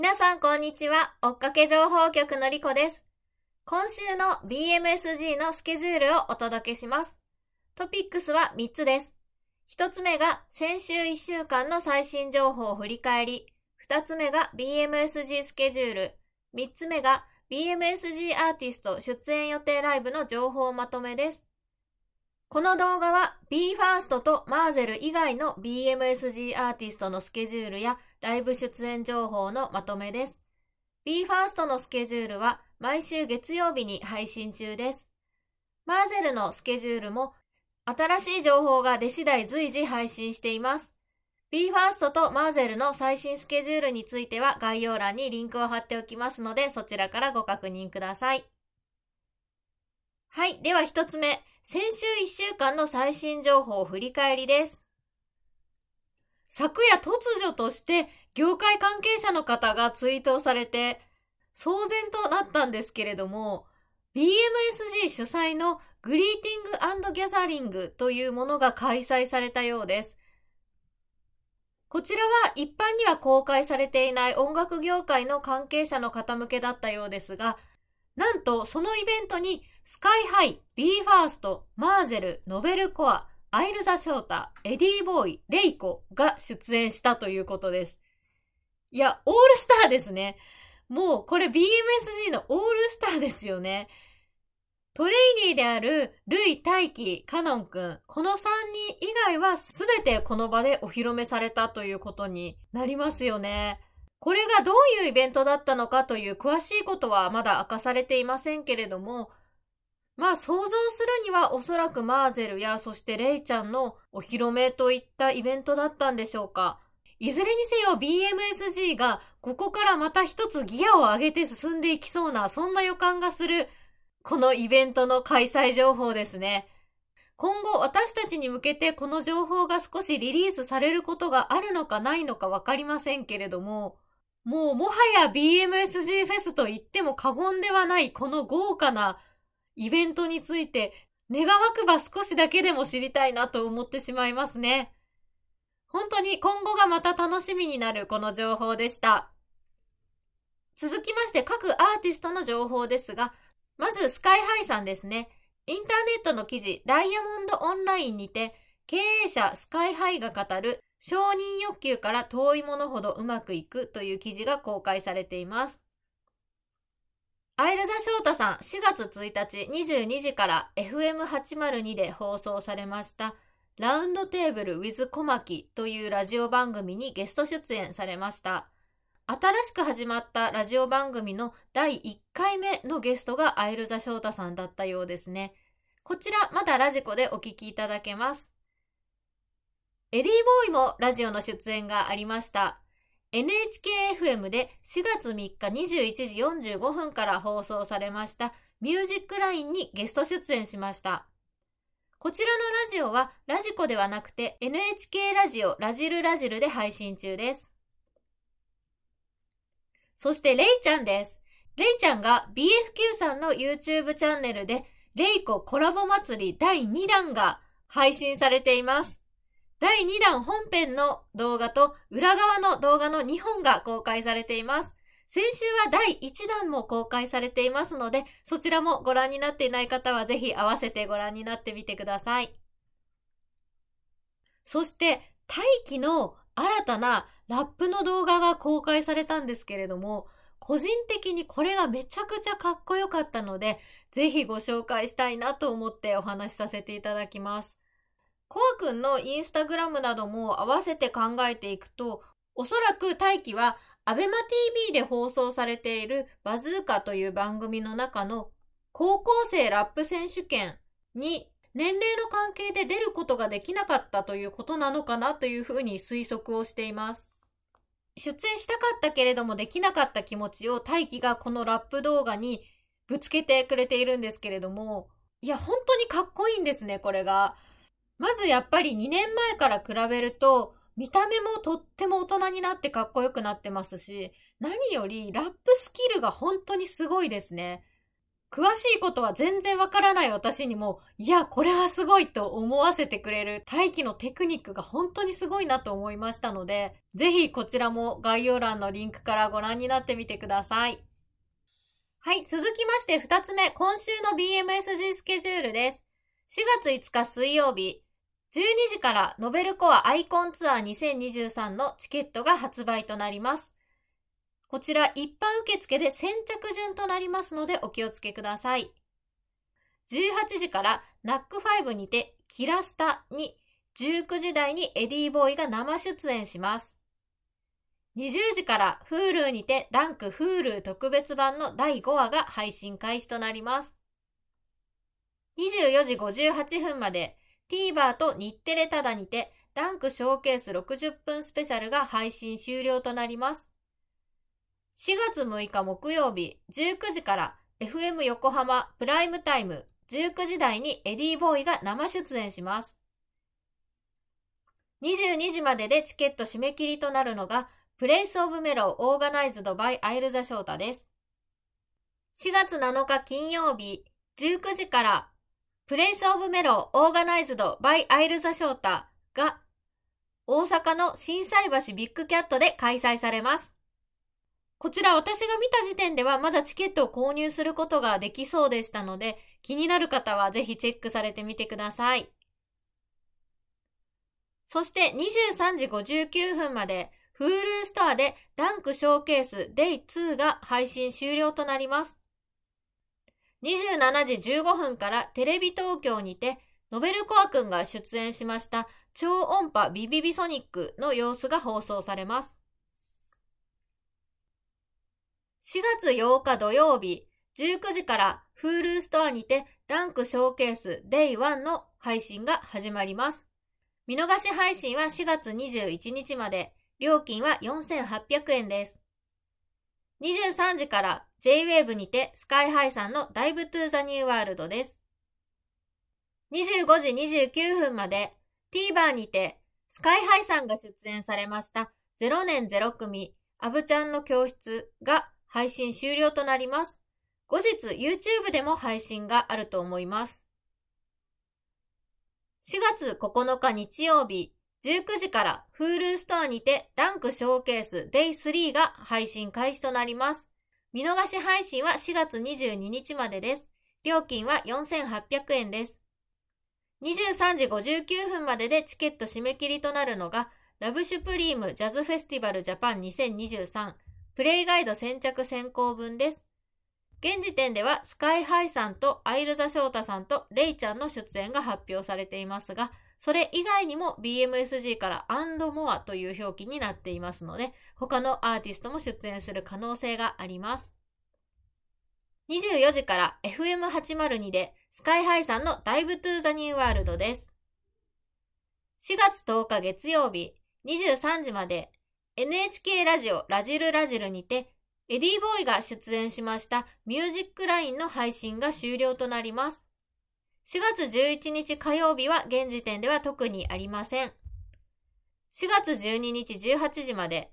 皆さんこんにちは。追っかけ情報局のりこです。今週の BMSG のスケジュールをお届けします。トピックスは3つです。1つ目が先週1週間の最新情報を振り返り、2つ目が BMSG スケジュール、3つ目が BMSG アーティスト出演予定ライブの情報まとめです。この動画は BE:FIRST とマーゼル以外の BMSG アーティストのスケジュールやライブ出演情報のまとめです。BE:FIRST のスケジュールは毎週月曜日に配信中です。マーゼルのスケジュールも新しい情報が出次第随時配信しています。BE:FIRST とマーゼルの最新スケジュールについては概要欄にリンクを貼っておきますのでそちらからご確認ください。はい。では一つ目。先週一週間の最新情報を振り返りです。昨夜突如として業界関係者の方がツイートをされて騒然となったんですけれども BMSG 主催のグリーティングギャザリングというものが開催されたようです。こちらは一般には公開されていない音楽業界の関係者の方向けだったようですが、なんとそのイベントにスカイハイ、ビーファースト、マーゼル、ノベルコア、アイルザ・ショータ、エディー・ボーイ、レイコが出演したということです。いや、オールスターですね。もうこれ BMSG のオールスターですよね。トレイニーであるルイ・大輝、カノンくん、この3人以外は全てこの場でお披露目されたということになりますよね。これがどういうイベントだったのかという詳しいことはまだ明かされていませんけれども、まあ想像するにはおそらくマーゼルやそしてレイちゃんのお披露目といったイベントだったんでしょうか。いずれにせよ BMSG がここからまた一つギアを上げて進んでいきそうなそんな予感がするこのイベントの開催情報ですね。今後私たちに向けてこの情報が少しリリースされることがあるのかないのかわかりませんけれども、もうもはや BMSG フェスと言っても過言ではないこの豪華なイベントについて願わくば少しだけでも知りたいなと思ってしまいますね。本当に今後がまた楽しみになるこの情報でした。続きまして各アーティストの情報ですが、まずスカイハイさんですね。インターネットの記事ダイヤモンドオンラインにて経営者スカイハイが語る承認欲求から遠いものほどうまくいくという記事が公開されています。アイルザ翔太さん、4月1日22時から FM802 で放送されました、ラウンドテーブル with 小牧というラジオ番組にゲスト出演されました。新しく始まったラジオ番組の第1回目のゲストがアイルザ翔太さんだったようですね。こちらまだラジコでお聞きいただけます。エディボーイもラジオの出演がありました。NHKFM で4月3日21時45分から放送されましたミュージックラインにゲスト出演しました。こちらのラジオはラジコではなくて NHK ラジオラジルラジルで配信中です。そしてレイちゃんです。レイちゃんが BFQ さんの YouTube チャンネルでレイココラボ祭り第2弾が配信されています。第2弾本編の動画と裏側の動画の2本が公開されています。先週は第1弾も公開されていますので、そちらもご覧になっていない方はぜひ合わせてご覧になってみてください。そして、大気の新たなラップの動画が公開されたんですけれども、個人的にこれがめちゃくちゃかっこよかったので、ぜひご紹介したいなと思ってお話しさせていただきます。コア君のインスタグラムなども合わせて考えていくと、おそらく大輝はアベマ t v で放送されているバズーカという番組の中の高校生ラップ選手権に年齢の関係で出ることができなかったということなのかなというふうに推測をしています。出演したかったけれどもできなかった気持ちを大輝がこのラップ動画にぶつけてくれているんですけれども、いや、本当にかっこいいんですね、これが。まずやっぱり2年前から比べると、見た目もとっても大人になってかっこよくなってますし、何よりラップスキルが本当にすごいですね。詳しいことは全然わからない私にも、いや、これはすごいと思わせてくれる大気のテクニックが本当にすごいなと思いましたので、ぜひこちらも概要欄のリンクからご覧になってみてください。はい、続きまして2つ目、今週の BMSG スケジュールです。4月5日水曜日、12時からノベルコアアイコンツアー2023のチケットが発売となります。こちら一般受付で先着順となりますのでお気をつけください。18時からナック5にてキラスタに19時台にエディーボーイが生出演します。20時から Hulu にてダンク Hulu 特別版の第5話が配信開始となります。24時58分まで TVer と日テレただにて、ダンクショーケース60分スペシャルが配信終了となります。4月6日木曜日19時から FM 横浜プライムタイム19時台にエディーボーイが生出演します。22時まででチケット締め切りとなるのが、プレイスオブメロオーガナイズドバイアイルザショータです。4月7日金曜日19時からプレイスオブメロオーガナイズドバイアイルザショータが大阪の震災橋ビッグキャットで開催されます。こちら私が見た時点ではまだチケットを購入することができそうでしたので、気になる方はぜひチェックされてみてください。そして23時59分まで Hulu ストアでダンクショーケース Day2 が配信終了となります。27時15分からテレビ東京にて、ノベルコア君が出演しました超音波ビビビソニックの様子が放送されます。4月8日土曜日、19時から Hulu ストアにてダンクショーケース Day1 の配信が始まります。見逃し配信は4月21日まで、料金は4800円です。23時から J-Wave にてスカイハイさんのダイブトゥーザニューワールドです。25時29分まで TVer にてスカイハイさんが出演されました0年0組アブちゃんの教室が配信終了となります。後日 YouTube でも配信があると思います。4月9日日曜日19時から Hulu ストアにてダンクショーケース Day3 が配信開始となります。見逃し配信は4月22日までです。料金は4800円です。23時59分まででチケット締め切りとなるのが、ラブシュプリームジャズフェスティバルジャパン2023プレイガイド先着先行分です。現時点ではスカイハイさんとアイルザ・ショータさんとレイちゃんの出演が発表されていますが、それ以外にも BMSG から and more という表記になっていますので、他のアーティストも出演する可能性があります。24時から FM802 でスカイハイさんのダイブトゥザニューワールドです。4月10日月曜日23時まで NHK ラジオラジルラジルにてエディ・ボーイが出演しましたミュージックラインの配信が終了となります。4月11日火曜日は現時点では特にありません。4月12日18時まで、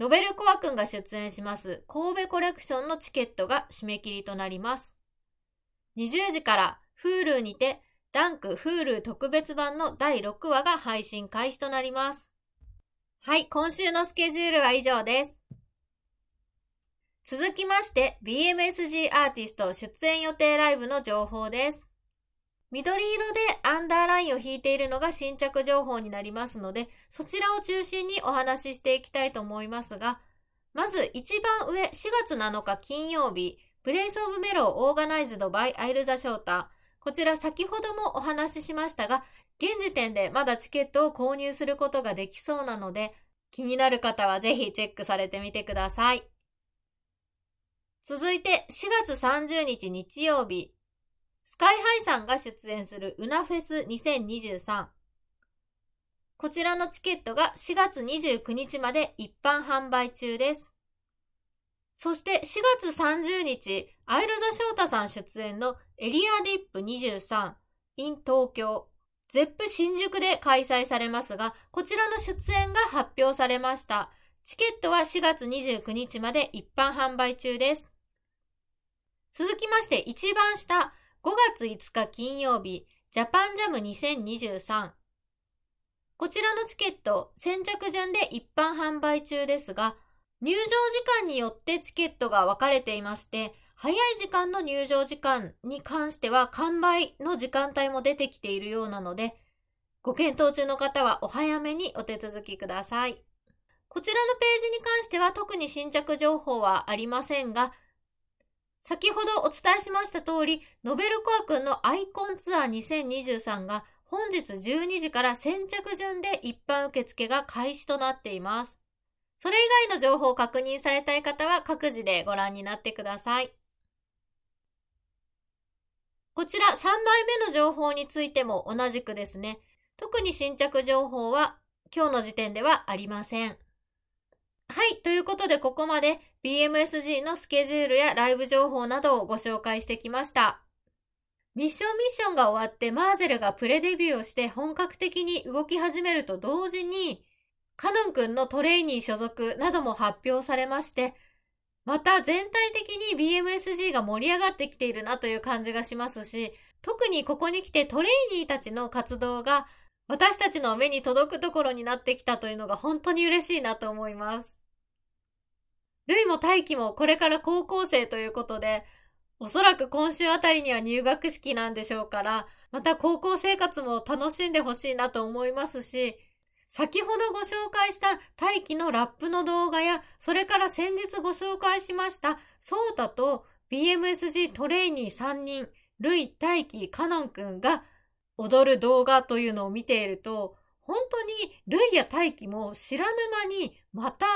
ノベルコア君が出演します神戸コレクションのチケットが締め切りとなります。20時から Hulu にてダンク Hulu 特別版の第6話が配信開始となります。はい、今週のスケジュールは以上です。続きまして、BMSG アーティスト出演予定ライブの情報です。緑色でアンダーラインを引いているのが新着情報になりますので、そちらを中心にお話ししていきたいと思いますが、まず一番上、4月7日金曜日、プレイスオブメロオーガナイズドバイアイルザショータ。こちら先ほどもお話ししましたが、現時点でまだチケットを購入することができそうなので、気になる方はぜひチェックされてみてください。続いて4月30日日曜日、スカイハイさんが出演するウナフェス2023。こちらのチケットが4月29日まで一般販売中です。そして4月30日、アイルザ翔太さん出演のエリアディップ23 in 東京、ゼップ新宿で開催されますが、こちらの出演が発表されました。チケットは4月29日まで一般販売中です。続きまして、一番下、5月5日金曜日、ジャパンジャム2023。こちらのチケット、先着順で一般販売中ですが、入場時間によってチケットが分かれていまして、早い時間の入場時間に関しては完売の時間帯も出てきているようなので、ご検討中の方はお早めにお手続きください。こちらのページに関しては特に新着情報はありませんが、先ほどお伝えしました通り、ノベルコア君のアイコンツアー2023が本日12時から先着順で一般受付が開始となっています。それ以外の情報を確認されたい方は各自でご覧になってください。こちら3枚目の情報についても同じくですね。特に新着情報は今日の時点ではありません。はい。ということで、ここまで BMSG のスケジュールやライブ情報などをご紹介してきました。ミッションミッションが終わってマーゼルがプレデビューをして本格的に動き始めると同時に、カノンくんのトレイニー所属なども発表されまして、また全体的に BMSG が盛り上がってきているなという感じがしますし、特にここに来てトレイニーたちの活動が私たちの目に届くところになってきたというのが本当に嬉しいなと思います。ルイも大輝もこれから高校生ということで、おそらく今週あたりには入学式なんでしょうから、また高校生活も楽しんでほしいなと思いますし、先ほどご紹介した大輝のラップの動画や、それから先日ご紹介しましたソータと BMSG トレーニー3人、ルイ、大輝、カノンくんが踊る動画というのを見ていると、本当にルイや大輝も知らぬ間にまた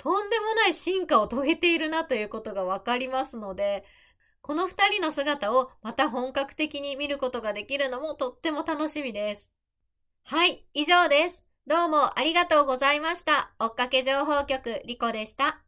とんでもない進化を遂げているなということがわかりますので、この二人の姿をまた本格的に見ることができるのもとっても楽しみです。はい、以上です。どうもありがとうございました。追っかけ情報局リコでした。